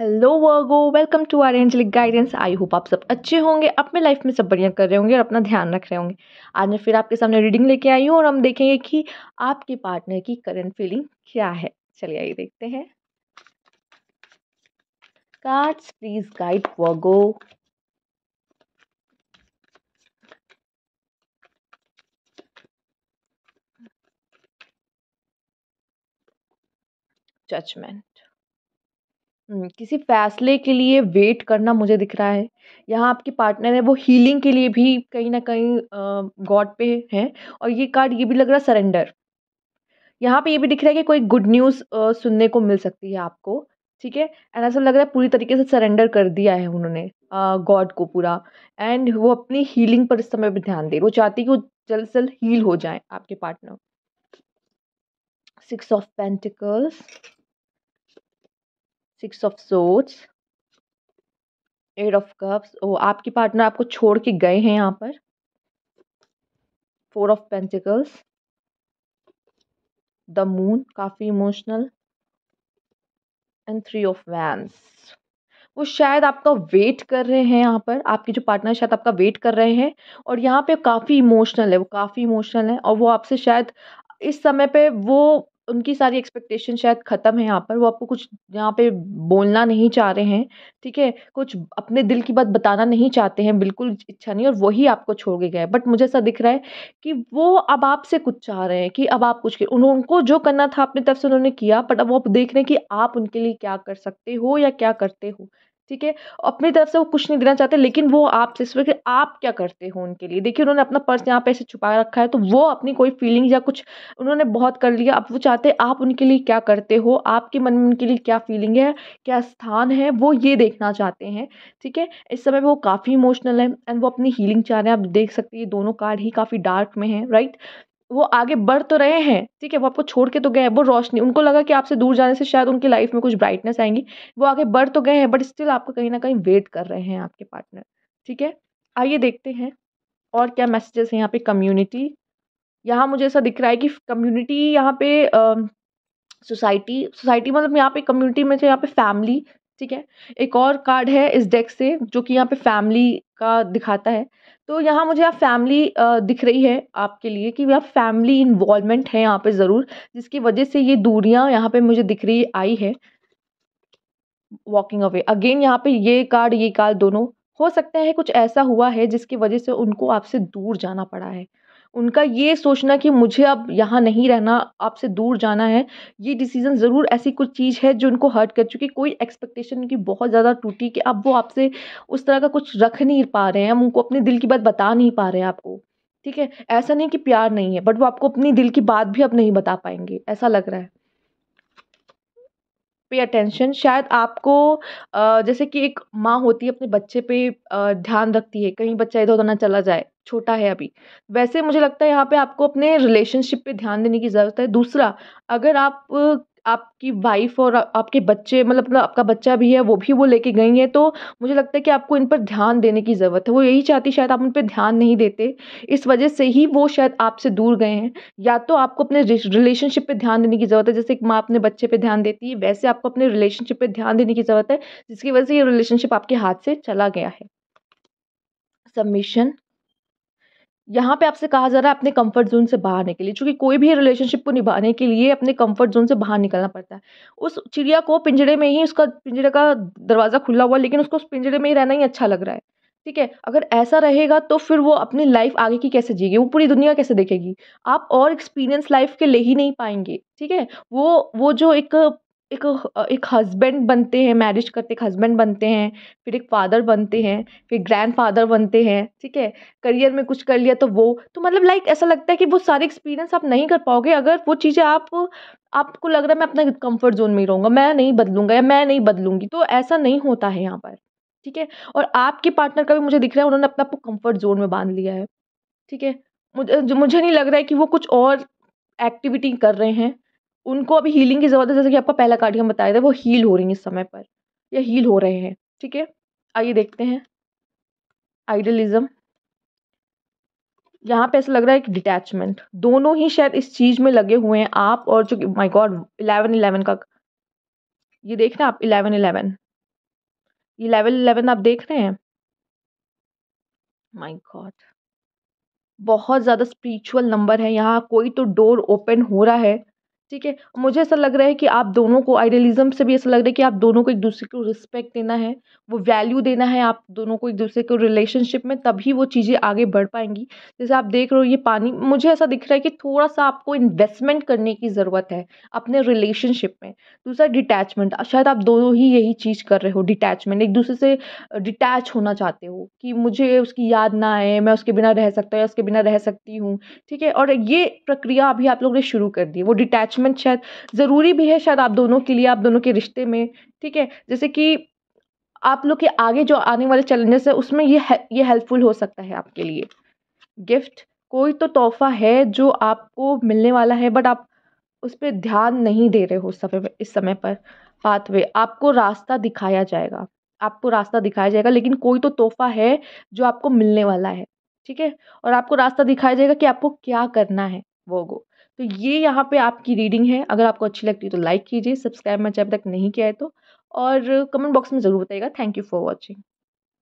hello Virgo welcome to our angelic guidance I hope आप सब अच्छे होंगे अपने लाइफ में सब बढ़िया कर रहे होंगे और अपना ध्यान रख रहे होंगे आज मैं फिर आपके सामने रीडिंग लेके आई हूँ और हम देखेंगे कि आपके पार्टनर की करंट फीलिंग क्या है चलिए आइए देखते हैं cards please guide Virgo judgement किसी फ़ैसले के लिए वेट करना मुझे दिख रहा है यहाँ आपके पार्टनर है वो हीलिंग के लिए भी कहीं ना कहीं गॉड पे हैं और ये कार्ड ये भी लग रहा है सरेंडर यहाँ पे ये भी दिख रहा है कि कोई गुड न्यूज़ सुनने को मिल सकती है आपको ठीक है एंड ऐसा लग रहा है पूरी तरीके से सरेंडर कर दिया है उन्होंने गॉड को पूरा एंड वो अपनी हीलिंग पर इस समय पर ध्यान दे वो चाहती है कि वो जल्द से जल्द हील हो जाए आपके partner six of pentacles six of swords eight of cups ओ आपके पार्टनर आपको छोड़ के गए हैं यहाँ पर four of pentacles the moon काफ़ी emotional and three of wands वो शायद आपका वेट कर रहे हैं यहाँ पर आपके जो पार्टनर शायद आपका वेट कर रहे हैं और यहाँ पे काफ़ी इमोशनल है वो काफ़ी इमोशनल है और वो आपसे शायद इस समय पे वो उनकी सारी एक्सपेक्टेशन शायद ख़त्म है यहाँ पर वो आपको कुछ यहाँ पे बोलना नहीं चाह रहे हैं ठीक है कुछ अपने दिल की बात बताना नहीं चाहते हैं बिल्कुल इच्छा नहीं और वही आपको छोड़ के गए बट मुझे ऐसा दिख रहा है कि वो अब आपसे कुछ चाह रहे हैं कि अब आप कुछ उनको जो करना था अपनी तरफ से उन्होंने किया बट अब वो देख रहे हैं कि आप उनके लिए क्या कर सकते हो या क्या करते हो ठीक है अपनी तरफ से वो कुछ नहीं देना चाहते लेकिन वो आपसे सोचे आप क्या करते हो उनके लिए देखिए उन्होंने अपना पर्स यहाँ पे ऐसे छुपा रखा है तो वो अपनी कोई फीलिंग या कुछ उन्होंने बहुत कर लिया अब वो चाहते हैं आप उनके लिए क्या करते हो आपके मन में उनके लिए क्या फीलिंग है क्या स्थान है वो ये देखना चाहते हैं ठीक है इस समय वो काफ़ी इमोशनल है एंड वो अपनी हीलिंग चाह रहे हैं आप देख सकते हैं ये दोनों कार्ड ही काफ़ी डार्क में है राइट वो आगे बढ़ तो रहे हैं ठीक है वो आपको छोड़ के तो गए वो रोशनी उनको लगा कि आपसे दूर जाने से शायद उनकी लाइफ में कुछ ब्राइटनेस आएंगी वो आगे बढ़ तो गए हैं बट स्टिल आपको कहीं ना कहीं वेट कर रहे हैं आपके पार्टनर ठीक है आइए देखते हैं और क्या मैसेजेस हैं यहाँ पे कम्युनिटी यहाँ मुझे ऐसा दिख रहा है कि कम्युनिटी यहाँ पे सोसाइटी सोसाइटी मतलब यहाँ पे कम्युनिटी में से यहाँ पे फैमिली ठीक है एक और कार्ड है इस डेक से जो कि यहाँ पे फैमिली का दिखाता है तो यहाँ मुझे आप फैमिली दिख रही है आपके लिए कि आप फैमिली इन्वॉल्वमेंट है यहाँ पे ज़रूर जिसकी वजह से ये दूरियाँ यहाँ पे मुझे दिख रही आई है वॉकिंग अवे अगेन यहाँ पे ये कार्ड ये कार्ड दोनों हो सकता है कुछ ऐसा हुआ है जिसकी वजह से उनको आपसे दूर जाना पड़ा है उनका ये सोचना कि मुझे अब यहाँ नहीं रहना आपसे दूर जाना है ये डिसीज़न ज़रूर ऐसी कुछ चीज़ है जो उनको हर्ट कर चुकी कोई एक्सपेक्टेशन उनकी बहुत ज़्यादा टूटी कि अब वो आपसे उस तरह का कुछ रख नहीं पा रहे हैं उनको अपने दिल की बात बता नहीं पा रहे हैं आपको ठीक है ऐसा नहीं कि प्यार नहीं है बट वो आपको अपनी दिल की बात भी अब नहीं बता पाएंगे ऐसा लग रहा है पे अटेंशन शायद आपको जैसे कि एक माँ होती है अपने बच्चे पे ध्यान रखती है कहीं बच्चा इधर उधर ना चला जाए छोटा है अभी वैसे मुझे लगता है यहाँ पे आपको अपने रिलेशनशिप पे ध्यान देने की ज़रूरत है दूसरा अगर आप आपकी वाइफ़ और आपके बच्चे मतलब अपना आपका बच्चा भी है वो भी वो लेके गई हैं तो मुझे लगता है कि आपको इन पर ध्यान देने की ज़रूरत है वो यही चाहती शायद आप उन पर ध्यान नहीं देते इस वजह से ही वो शायद आपसे दूर गए हैं या तो आपको अपने रिलेशनशिप पर ध्यान देने की ज़रूरत है जैसे एक माँ अपने बच्चे पर ध्यान देती है वैसे आपको अपने रिलेशनशिप पर ध्यान देने की ज़रूरत है जिसकी वजह से ये रिलेशनशिप आपके हाथ से चला गया है सबमिशन यहाँ पे आपसे कहा जा रहा है अपने कंफर्ट जोन से बाहर निकलिए क्योंकि कोई भी रिलेशनशिप को निभाने के लिए अपने कंफर्ट जोन से बाहर निकलना पड़ता है उस चिड़िया को पिंजरे में ही उसका पिंजरे का दरवाज़ा खुला हुआ लेकिन उसको उस पिंजरे में ही रहना ही अच्छा लग रहा है ठीक है अगर ऐसा रहेगा तो फिर वो अपनी लाइफ आगे की कैसे जिएगी वो पूरी दुनिया कैसे देखेगी आप और एक्सपीरियंस लाइफ के ले ही नहीं पाएंगे ठीक है वो वो जो एक एक एक हस्बैंड बनते हैं मैरिज करते एक हस्बैंड बनते हैं फिर एक फादर बनते हैं फिर ग्रैंड फादर बनते हैं ठीक है करियर में कुछ कर लिया तो वो तो मतलब लाइक ऐसा लगता है कि वो सारे एक्सपीरियंस आप नहीं कर पाओगे अगर वो चीज़ें आप आपको लग रहा है मैं अपना कंफर्ट जोन में ही रहूँगा मैं नहीं बदलूंगा या मैं नहीं बदलूंगी तो ऐसा नहीं होता है यहाँ पर ठीक है और आपके पार्टनर का भी मुझे दिख रहा है उन्होंने अपने आपको कंफर्ट जोन में बांध लिया है ठीक है मुझे मुझे नहीं लग रहा है कि वो कुछ और एक्टिविटी कर रहे हैं उनको अभी हीलिंग की ज़रूरत है जैसे कि आपका पहला कार्ड हम बताए थे वो हील हो रही हैं इस समय पर या हील हो रहे हैं ठीक है आइए देखते हैं आइडलिज्म यहाँ पे ऐसा लग रहा है कि डिटैचमेंट दोनों ही शायद इस चीज़ में लगे हुए हैं आप और जो माय गॉड इलेवन इलेवन का ये देख रहे आप इलेवन इलेवन ये इलेवन आप देख रहे हैं माय गॉड बहुत ज़्यादा स्पिरिचुअल नंबर है यहाँ कोई तो डोर ओपन हो रहा है ठीक है मुझे ऐसा लग रहा है कि आप दोनों को आइडियलिज्म से भी ऐसा लग रहा है कि आप दोनों को एक दूसरे को रिस्पेक्ट देना है वो वैल्यू देना है आप दोनों को एक दूसरे को रिलेशनशिप में तभी वो चीज़ें आगे बढ़ पाएंगी जैसे आप देख रहे हो ये पानी मुझे ऐसा दिख रहा है कि थोड़ा सा आपको इन्वेस्टमेंट करने की ज़रूरत है अपने रिलेशनशिप में दूसरा डिटैचमेंट शायद आप दोनों ही यही चीज़ कर रहे हो डिटैचमेंट एक दूसरे से डिटैच होना चाहते हो कि मुझे उसकी याद ना आए मैं उसके बिना रह सकता या उसके बिना रह सकती हूँ ठीक है और ये प्रक्रिया अभी आप लोगों ने शुरू कर दी वो डिटैचमेंट अटैचमेंट शायद ज़रूरी भी है शायद आप दोनों के लिए आप दोनों के रिश्ते में ठीक है जैसे कि आप लोग के आगे जो आने वाले चैलेंजेस है उसमें ये ये हेल्पफुल हो सकता है आपके लिए गिफ्ट कोई तो तोहफा है जो आपको मिलने वाला है बट आप उस पर ध्यान नहीं दे रहे हो उस समय इस समय पर पाथवे आपको रास्ता दिखाया जाएगा आपको रास्ता दिखाया जाएगा लेकिन कोई तो तोहफा है जो आपको मिलने वाला है ठीक है और आपको रास्ता दिखाया जाएगा कि आपको क्या करना है वो गो तो ये यहाँ पे आपकी रीडिंग है अगर आपको अच्छी लगती है तो लाइक कीजिए सब्सक्राइब मैं जब तक नहीं किया है तो और कमेंट बॉक्स में ज़रूर बताइएगा थैंक यू फॉर वॉचिंग